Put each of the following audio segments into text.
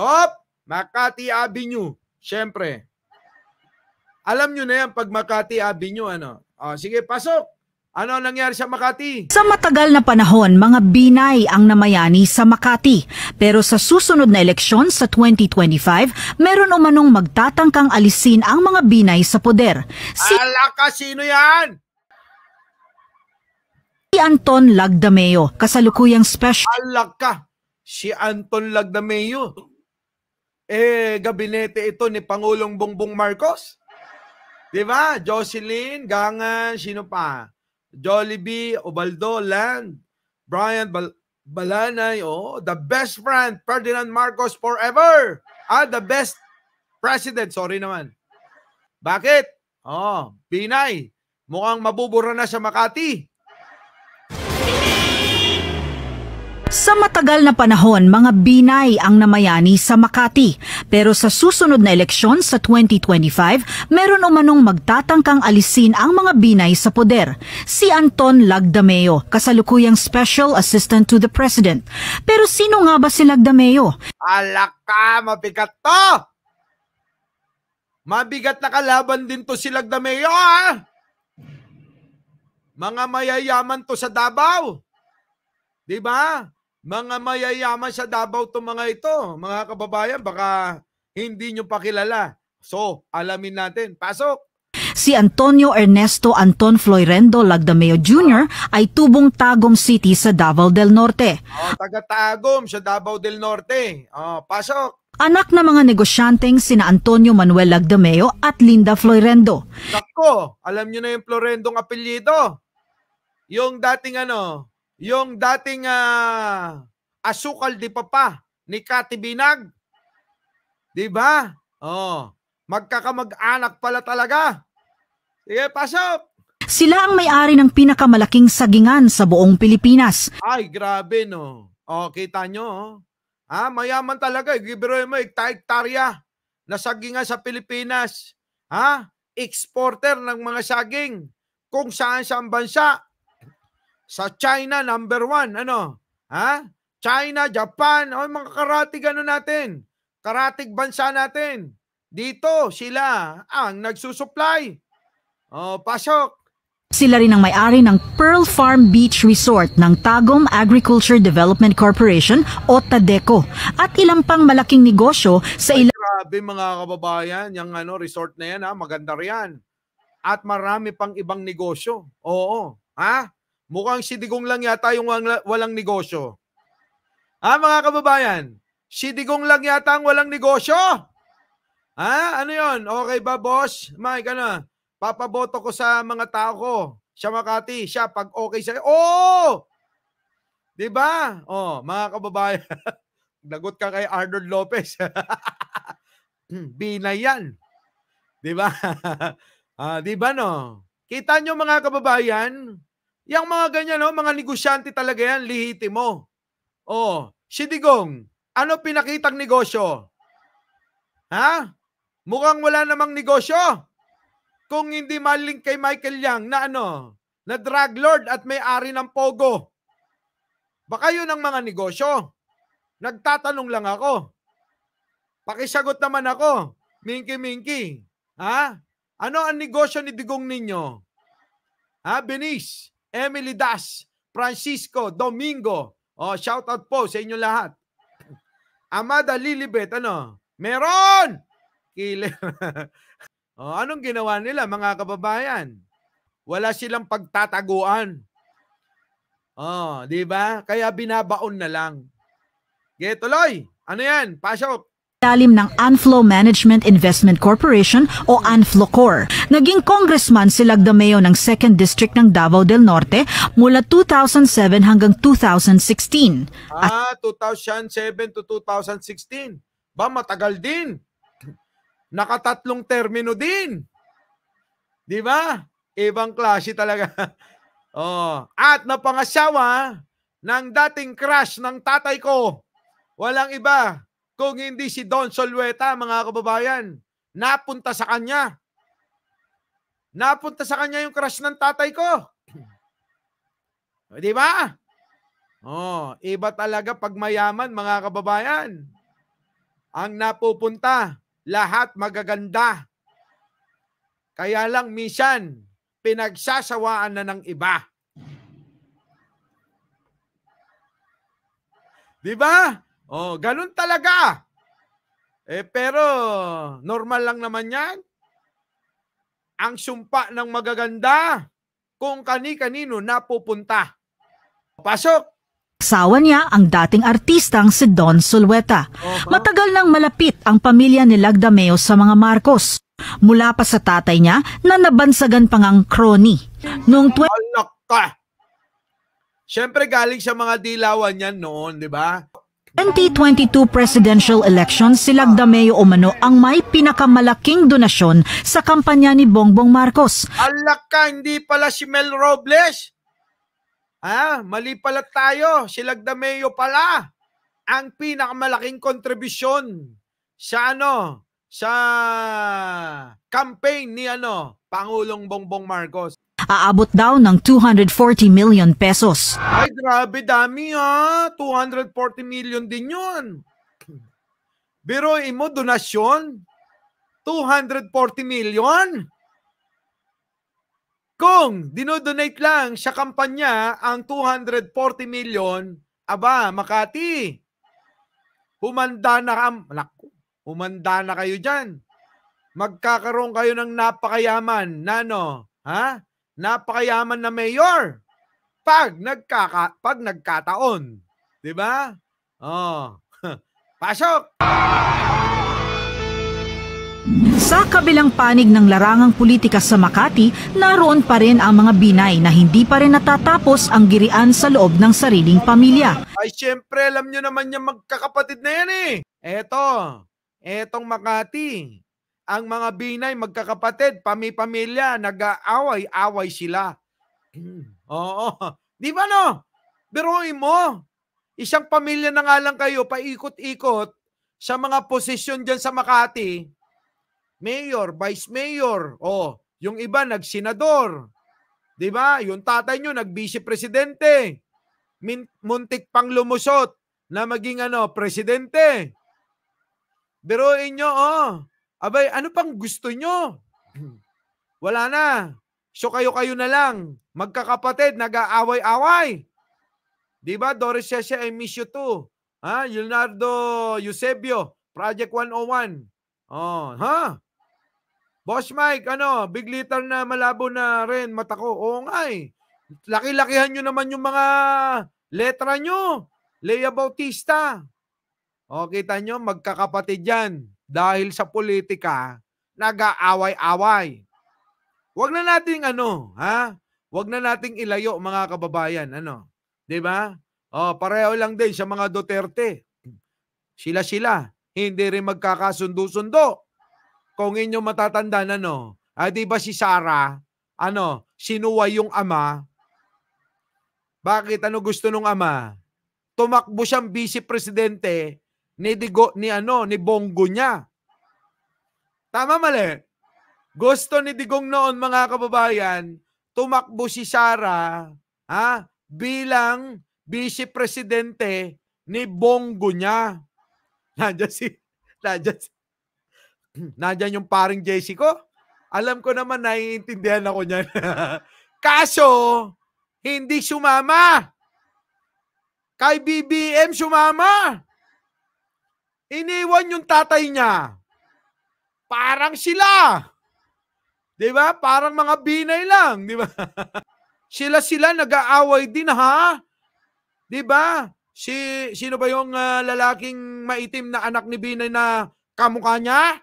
Op! Makati Avenue. Siyempre. Alam nyo na yan pag Makati Avenue, ano. O, oh, sige, pasok! Ano nangyari sa Makati? Sa matagal na panahon, mga binay ang namayani sa Makati. Pero sa susunod na eleksyon sa 2025, meron umanong magtatangkang alisin ang mga binay sa poder. Si Alaka, sino yan? Si Anton Lagdameo, kasalukuyang special... Alaka, si Anton Lagdameo eh, gabinete ito ni Pangulong Bongbong Marcos. Di ba? Jocelyn, Gangan, sino pa? Jollibee, Ubaldo, Land, Brian Bal Balanay, oh, the best friend, Ferdinand Marcos forever. Ah, the best president, sorry naman. Bakit? Oh, Pinay, mukhang mabubura na siya Makati. Sa matagal na panahon, mga binay ang namayani sa Makati. Pero sa susunod na eleksyon sa 2025, meron umanong magtatangkang alisin ang mga binay sa poder. Si Anton Lagdameo, kasalukuyang Special Assistant to the President. Pero sino nga ba si Lagdameo? Alaka, mabigat to! Mabigat na kalaban din to si Lagdameo, ha? Mga mayayaman to sa Davao. Di ba? Mga mayayaman sa Davao itong mga ito, mga kababayan, baka hindi nyo pakilala. So, alamin natin. Pasok! Si Antonio Ernesto Anton Floyrendo Lagdameo Jr. ay tubong Tagum City sa Davao del Norte. Oh, taga Tagum sa Davao del Norte. Oh, pasok! Anak ng mga negosyanteng sina Antonio Manuel Lagdameo at Linda Floyrendo. Nako, alam niyo na yung Florendong apelyido. Yung dating ano, yung dating uh, asukal di papa ni Kati Binag. 'Di ba? Oh, magkakamag-anak pala talaga. Sige, pasok. Sila ang may-ari ng pinakamalaking sagingan sa buong Pilipinas. Ay, grabe no. Oh, kita nyo. Oh. Ah, mayaman talaga. Gibiro eh. mo, hektarya eh, na sagingan sa Pilipinas. Ha? Ah, exporter ng mga saging. Kung saan saan bansa. Sa China, number one. Ano? Ha? China, Japan. O, mga karatig ano natin. Karatig bansa natin. Dito, sila ang nagsusupply. O, pasok. Sila rin ang may-ari ng Pearl Farm Beach Resort ng Tagum Agriculture Development Corporation o TADECO at ilang pang malaking negosyo sa ilang... Grabe mga kababayan, yung ano, resort na yan ha, maganda riyan. At marami pang ibang negosyo. Oo, ha? Mukhang sidigong lang yata yung walang negosyo. Ha, mga kababayan? Sidigong lang yata ang walang negosyo? Ha? Ano yon? Okay ba, boss? Mike, ano? Papaboto ko sa mga tao ko. Siya Makati, siya pag okay siya. Oh! 'Di ba? Oh, mga kababayan. Lagot ka kay Arnold Lopez. Binay yan. 'Di ba? ah, 'di ba no? Kita nyo mga kababayan, Yang mga ganyan, no? Oh, mga negosyante talaga yan, lihiti lihitimo. Oh, Sidigong, ano pinakitang negosyo? Ha? Mukhang wala namang negosyo. Kung hindi maling kay Michael Yang na ano, na drug lord at may-ari ng Pogo. Baka yun ang mga negosyo. Nagtatanong lang ako. Pakisagot naman ako. Minky Minky. Ha? Ano ang negosyo ni Digong ninyo? Ha, Benis? Emily Das, Francisco Domingo. Oh, shout out po sa inyo lahat. Amada Lilibet, ano? Meron! Killer. oh, anong ginawa nila mga kababayan? Wala silang pagtataguan. Oh, di ba? Kaya binabaon na lang. Getoy, ano 'yan? Pasok lalim ng Anflo Management Investment Corporation o Anflocor. Naging congressman si Lagdameo ng 2nd District ng Davao del Norte mula 2007 hanggang 2016. Ah, 2007 to 2016. Ba, matagal din. Nakatatlong termino din. Di ba? Ibang klase talaga. oh. At napangasawa ng dating crush ng tatay ko. Walang iba, kung hindi si Don Solweta, mga kababayan, napunta sa kanya. Napunta sa kanya yung crush ng tatay ko. Di ba? Oh, iba talaga pag mayaman, mga kababayan. Ang napupunta, lahat magaganda. Kaya lang misyan, pinagsasawaan na ng iba. Di ba? Oh, ganun talaga. Eh pero normal lang naman 'yan. Ang sumpa ng magaganda kung kani-kanino napupunta. Pasok. Asawa niya ang dating artistang si Don Sulweta. uh Matagal nang malapit ang pamilya ni Lagdameo sa mga Marcos. Mula pa sa tatay niya na nabansagan pang ang crony. Noong 20... Anak ka! Siyempre galing sa mga dilawan niyan noon, di ba? 2022 presidential election, si Lagdameo Umano ang may pinakamalaking donasyon sa kampanya ni Bongbong Marcos. Alak hindi pala si Mel Robles. Ha? Mali pala tayo. Si Lagdameo pala ang pinakamalaking kontribusyon sa ano, sa campaign ni ano, Pangulong Bongbong Marcos aabot daw ng 240 million pesos. Ay, grabe dami ha. 240 million din yun. Pero imo donasyon, 240 million? Kung dinodonate lang sa kampanya ang 240 million, aba, Makati, humanda na, ka, naku, humanda na kayo dyan. Magkakaroon kayo ng napakayaman na ano, ha? napakayaman na mayor pag nagkaka pag nagkataon, 'di ba? Oh. Pasok. Sa kabilang panig ng larangang politika sa Makati, naroon pa rin ang mga binay na hindi pa rin natatapos ang girian sa loob ng sariling pamilya. Ay syempre, alam nyo naman yung magkakapatid na yan eh. Eto, etong Makati, ang mga binay, magkakapatid, pami-pamilya, nag-aaway-away sila. Mm. Oo. Di ba no? Biruin mo. Isang pamilya na nga lang kayo, paikot-ikot sa mga posisyon dyan sa Makati. Mayor, vice mayor. Oh, yung iba nagsenador. 'Di ba? Yung tatay nyo nag-vice presidente. Min- muntik pang lumusot na maging ano, presidente. Biruin nyo, oh. Abay, ano pang gusto nyo? Wala na. So kayo-kayo na lang. Magkakapatid, nag-aaway-away. Di ba? Doris Yesha, I miss you too. Ha? Leonardo Eusebio, Project 101. Oh, ha? Boss Mike, ano, big liter na malabo na rin mata ko. Oo nga eh. Laki-lakihan nyo naman yung mga letra nyo. Lea Bautista. O, kita nyo, magkakapatid yan dahil sa politika, nag-aaway-away. Huwag na nating ano, ha? Huwag na nating ilayo mga kababayan, ano? 'Di ba? Oh, pareho lang din sa mga Duterte. Sila-sila, hindi rin magkakasundo-sundo. Kung inyo matatandaan na no, ah, di ba si Sara, ano, sinuway yung ama? Bakit ano gusto nung ama? Tumakbo siyang vice presidente ni Digo, ni ano, ni Bongo niya. Tama mali? Gusto ni Digong noon mga kababayan, tumakbo si Sara ha, bilang vice presidente ni Bongo niya. Nandiyan si, nandiyan, nandiyan yung paring JC ko. Alam ko naman, naiintindihan ako niyan. Kaso, hindi sumama. Kay BBM sumama. Iniwan yung tatay niya. Parang sila. 'Di ba? Parang mga binay lang, 'di ba? Sila-sila nag-aaway din ha. 'Di ba? Si sino ba yung uh, lalaking maitim na anak ni Binay na kamukha niya?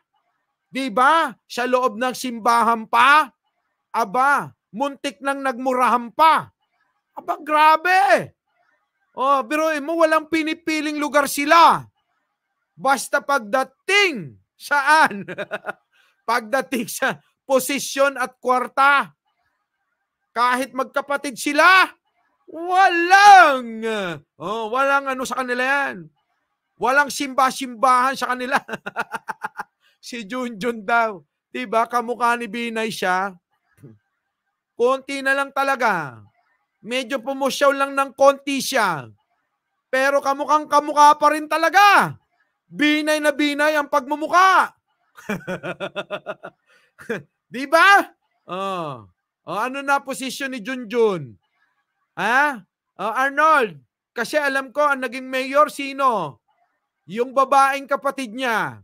'Di ba? Sa loob ng simbahan pa. Aba, muntik nang nagmurahan pa. Aba, grabe. Oh, pero eh, mo walang pinipiling lugar sila. Basta pagdating saan? pagdating sa posisyon at kwarta, kahit magkapatid sila, walang, oh, walang ano sa kanila yan. Walang simba-simbahan sa kanila. si Junjun daw. Diba, kamukha ni Binay siya. Konti na lang talaga. Medyo pumusyaw lang ng konti siya. Pero kamukhang kamukha pa rin talaga binay na binay ang pagmumuka. Di ba? Oh. oh. ano na position ni Junjun? Ha? Oh, Arnold, kasi alam ko ang naging mayor sino? Yung babaeng kapatid niya.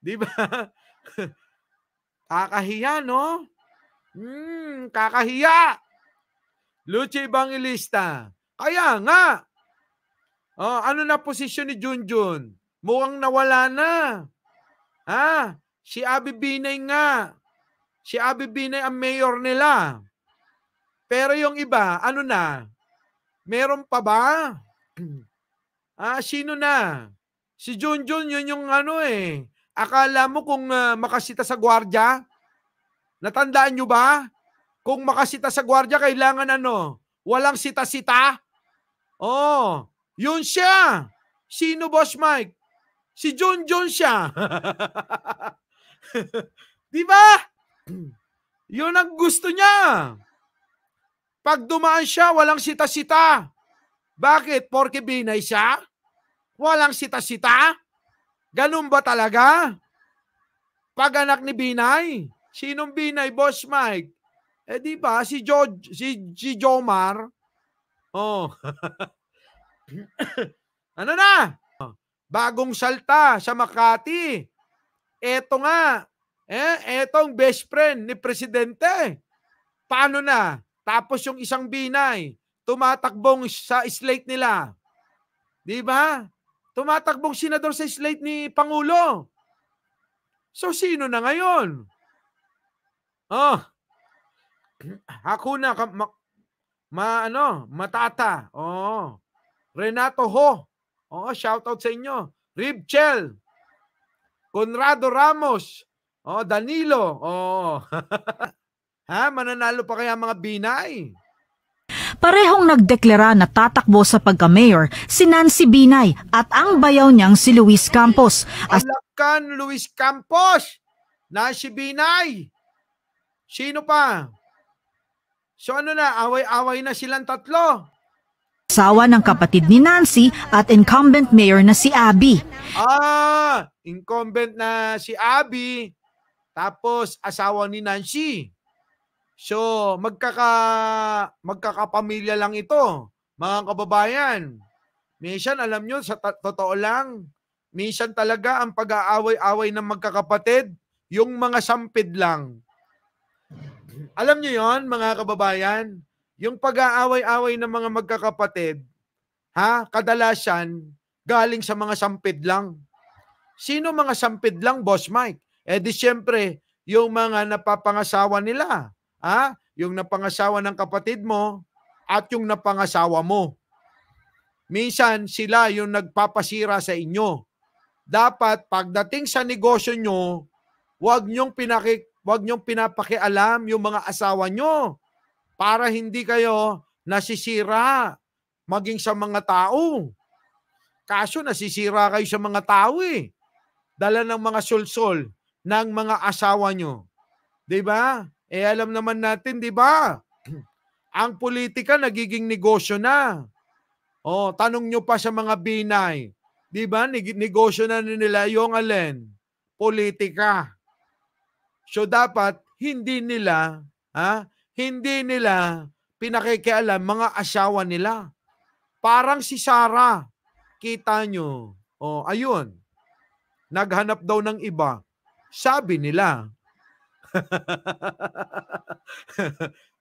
Di ba? kakahiya, no? Hmm, kakahiya. Luce Bangilista. Kaya nga, Oh, ano na posisyon ni Junjun? Mukhang nawala na. Ha? Si Abi Binay nga. Si Abi Binay ang mayor nila. Pero yung iba, ano na? Meron pa ba? Ah, sino na? Si Junjun, yun yung ano eh. Akala mo kung uh, makasita sa gwardya? Natandaan nyo ba? Kung makasita sa gwardya, kailangan ano? Walang sita-sita? Oh, yun siya! Sino, Boss Mike? Si John John siya! Di ba? Yun ang gusto niya. Pag dumaan siya, walang sita-sita. Bakit? Porke binay siya? Walang sita-sita? Ganun ba talaga? Pag anak ni Binay? Sinong Binay, Boss Mike? Eh di ba, si, jo- si, si Jomar? Oh. ano na? Bagong salta sa Makati. Eto nga. Eh, etong best friend ni Presidente. Paano na? Tapos yung isang binay, tumatakbong sa slate nila. Di ba? Tumatakbong senador sa slate ni Pangulo. So sino na ngayon? Oh. Hakuna ka ma, ma ano, matata. Oh. Renato Ho. Oo, out sa inyo. Ribchel. Conrado Ramos. Oh, Danilo. Oo. ha, mananalo pa kaya mga binay? Parehong nagdeklara na tatakbo sa pagka-mayor si Nancy Binay at ang bayaw niyang si Luis Campos. As Alakan, Luis Campos! Nancy Binay! Sino pa? So ano na, away-away na silang tatlo asawa ng kapatid ni Nancy at incumbent mayor na si Abby. Ah, incumbent na si Abby, tapos asawa ni Nancy. So, magkaka magkakapamilya lang ito, mga kababayan. Minsan, alam nyo, sa totoo lang, minsan talaga ang pag-aaway-away ng magkakapatid, yung mga sampid lang. Alam niyo yon mga kababayan? Yung pag-aaway-away ng mga magkakapatid, ha, kadalasan, galing sa mga sampid lang. Sino mga sampid lang, Boss Mike? Eh di syempre, yung mga napapangasawa nila, ha? Yung napangasawa ng kapatid mo at yung napangasawa mo. Minsan sila yung nagpapasira sa inyo. Dapat pagdating sa negosyo nyo, wag nyong pinaki wag nyong pinapakialam yung mga asawa nyo para hindi kayo nasisira maging sa mga tao. Kaso nasisira kayo sa mga tao eh. Dala ng mga sulsol ng mga asawa nyo. ba? Diba? Eh alam naman natin, di ba? Ang politika nagiging negosyo na. Oh, tanong nyo pa sa mga binay. Di ba? Negosyo na nila yung alin? Politika. So dapat hindi nila ha, hindi nila pinakikialam mga asawa nila. Parang si Sarah, kita nyo, oh, ayun, naghanap daw ng iba. Sabi nila,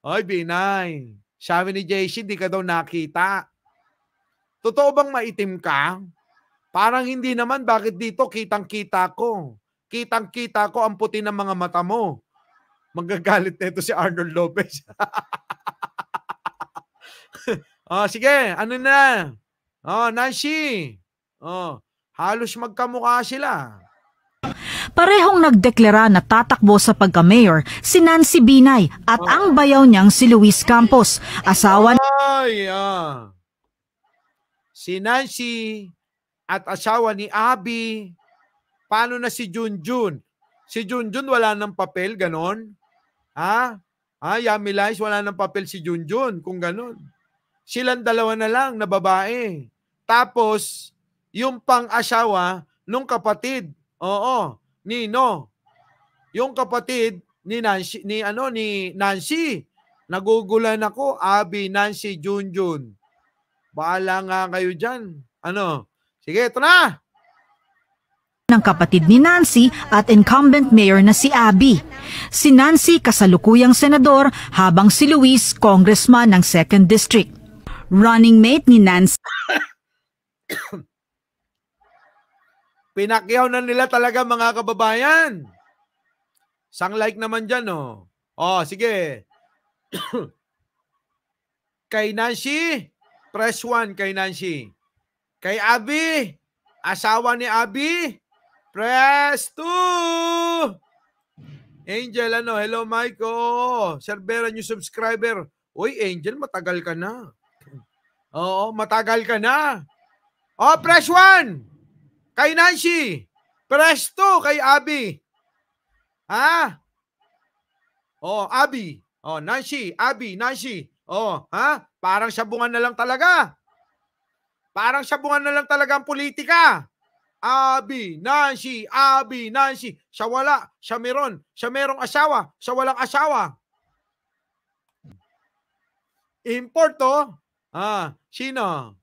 Oy, Binay, sabi ni JC, di ka daw nakita. Totoo bang maitim ka? Parang hindi naman, bakit dito kitang-kita ko? Kitang-kita ko ang puti ng mga mata mo. Magagalit na ito si Arnold Lopez. oh, sige, ano na? Oh, Nancy. Oh, halos magkamukha sila. Parehong nagdeklara na tatakbo sa pagka-mayor si Nancy Binay at oh. ang bayaw niyang si Luis Campos, asawa Ay, ah. Si Nancy at asawa ni Abby. Paano na si Junjun? Si Junjun wala ng papel, ganon? Ha? Ah, ah, Yami Lies, wala nang papel si Junjun, kung ganun. Silang dalawa na lang na babae. Tapos, yung pang-asawa nung kapatid, oo, ni No. Yung kapatid ni Nancy, ni ano, ni Nancy. Nagugulan ako, Abi, Nancy, Junjun. Bahala nga kayo dyan. Ano? Sige, ito na! ng kapatid ni Nancy at incumbent mayor na si Abby. Si Nancy kasalukuyang senador habang si Luis congressman ng 2nd District. Running mate ni Nancy. Pinakyaw na nila talaga mga kababayan. Sang like naman dyan, no? Oh. oh, sige. kay Nancy, press 1 kay Nancy. Kay Abby, asawa ni Abby, Press 2! Angel, ano? Hello, Michael. Servera, new subscriber. Uy, Angel, matagal ka na. Oo, matagal ka na. Oh, Fresh 1! Kay Nancy. Press 2 kay Abby. Ha? Oh, Abby. Oh, Nancy, Abby, Nancy. Oh, ha? Parang sabungan na lang talaga. Parang sabungan na lang talaga ang politika. Abi, Nancy, Abi, Nancy. Siya wala, siya meron. Siya merong asawa, siya walang asawa. Import to. Ah, sino?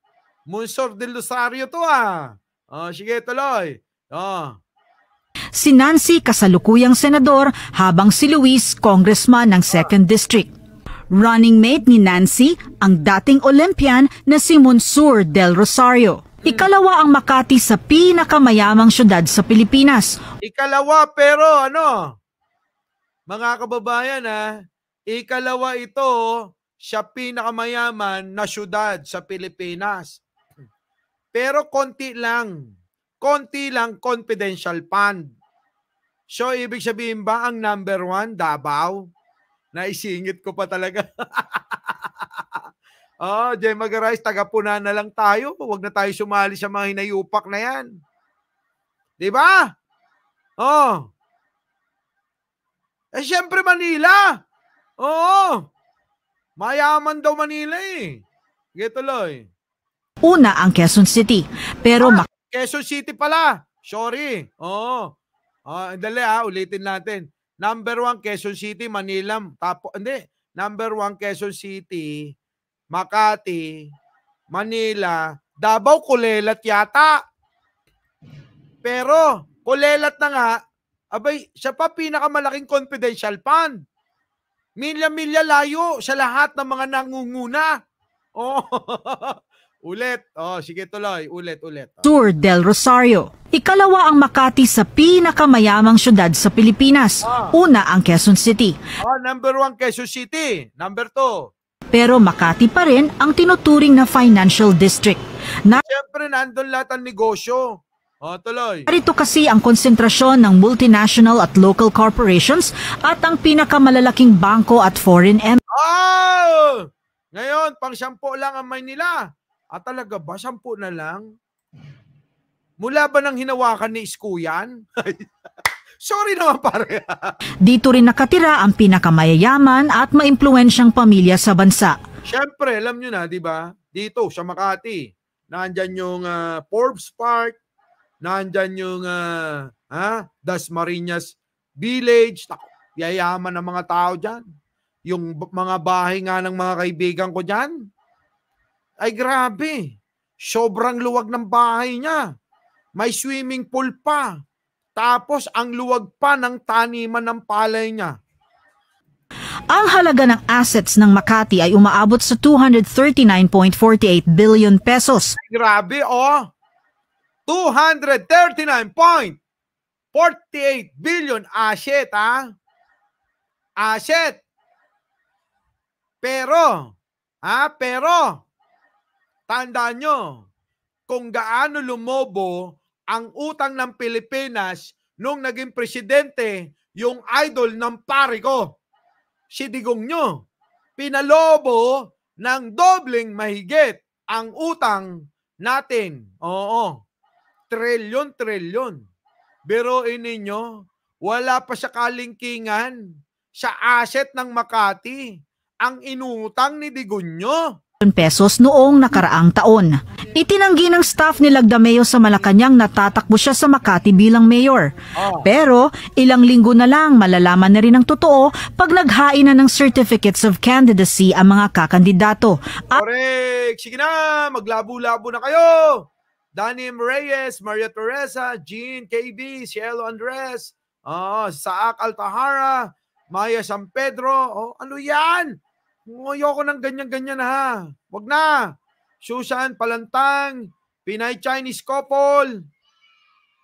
Munsor del Rosario to ah. Ah, sige tuloy. Ah. Si Nancy kasalukuyang senador habang si Luis congressman ng 2nd District. Running mate ni Nancy ang dating Olympian na si Monsur del Rosario. Ikalawa ang Makati sa pinakamayamang syudad sa Pilipinas. Ikalawa pero ano, mga kababayan ha, ikalawa ito sa pinakamayaman na syudad sa Pilipinas. Pero konti lang, konti lang confidential fund. So ibig sabihin ba ang number one, Davao? Naisingit ko pa talaga. Ah, Jay Magarais, tagapunan na lang tayo. Huwag na tayo sumali sa mga hinayupak na yan. Di ba? Oh. Eh, syempre Manila. Oo. Mayaman daw Manila eh. Gituloy. Una ang Quezon City. Pero ah, Quezon City pala. Sorry. Oo. Ah, dali ah, ulitin natin. Number one, Quezon City, Manila. Tapo, hindi. Number one, Quezon City, Makati, Manila, Davao, Kulelat yata. Pero, Kulelat na nga, abay, siya pa pinakamalaking confidential fund. Milya-milya layo sa lahat ng mga nangunguna. Oh. Ulit. Oh, sige tuloy. Ulit, ulit. Oh. Tour del Rosario. Ikalawa ang Makati sa pinakamayamang syudad sa Pilipinas. Oh. Una ang Quezon City. Oh, number one Quezon City. Number two, pero Makati pa rin ang tinuturing na financial district. Na Siyempre, nandun lahat ang negosyo. Oh, tuloy. Narito kasi ang konsentrasyon ng multinational at local corporations at ang pinakamalalaking bangko at foreign M. Oh! Ngayon, pang shampoo lang ang Maynila. At ah, talaga ba, shampoo na lang? Mula ba nang hinawakan ni Iskuyan? Sorry naman pare. Dito rin nakatira ang pinakamayayaman at maimpluwensyang pamilya sa bansa. Siyempre, alam nyo na, di ba? Dito, sa Makati, nandyan yung uh, Forbes Park, nandyan yung uh, ah, ha? Ah, Dasmariñas Village. yayaman ng mga tao dyan. Yung mga bahay nga ng mga kaibigan ko dyan. Ay grabe, sobrang luwag ng bahay niya. May swimming pool pa. Tapos ang luwag pa ng taniman ng palay niya. Ang halaga ng assets ng Makati ay umaabot sa 239.48 billion pesos. Grabe, oh! 239.48 billion asset, ah! Asset! Pero, ah, pero, tanda nyo, kung gaano lumobo ang utang ng Pilipinas nung naging presidente yung idol ng pare ko. Sidigong nyo. Pinalobo ng dobling mahigit ang utang natin. Oo. Trilyon, trilyon. Pero ininyo, wala pa sa kalingkingan sa asset ng Makati ang inutang ni Digunyo. Pesos noong nakaraang taon. Itinanggi ng staff ni Lagdameo sa Malacanang natatakbo siya sa Makati bilang mayor. Ah. Pero ilang linggo na lang malalaman na rin ang totoo pag naghain na ng certificates of candidacy ang mga kakandidato. At... Sige na! Maglabo-labo na kayo! Danny Reyes, Maria Teresa, Jean KB, Cielo Andres, oh, Saak Altahara, Maya San Pedro. Oh, ano yan? Ayoko ng ganyan-ganyan ha. Wag na. Susan Palantang, Pinay Chinese couple.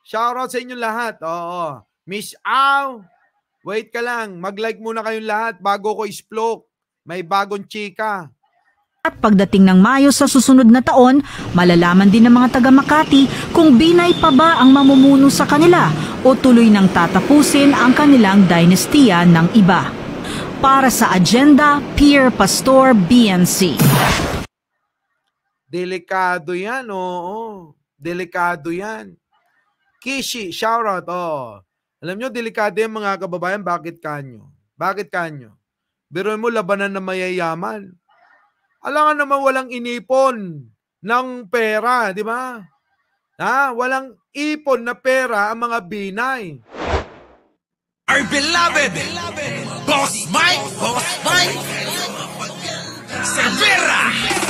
Shoutout sa inyo lahat. Oo. Miss Au, wait ka lang. Mag-like muna kayong lahat bago ko isplok. May bagong chika. At pagdating ng Mayo sa susunod na taon, malalaman din ng mga taga Makati kung binay pa ba ang mamumuno sa kanila o tuloy nang tatapusin ang kanilang dinastiya ng iba. Para sa Agenda, Pierre Pastor, BNC. Delikado yan, oo. Delikado yan. Kishi, shoutout, oo. Alam nyo, delikado yan mga kababayan. Bakit kanyo? Bakit kanyo? Biro mo, labanan na mayayaman. Alangan naman walang inipon ng pera, di ba? Ha? Walang ipon na pera ang mga binay. Our beloved, Our beloved. Boss Mike, Boss Mike, Severa!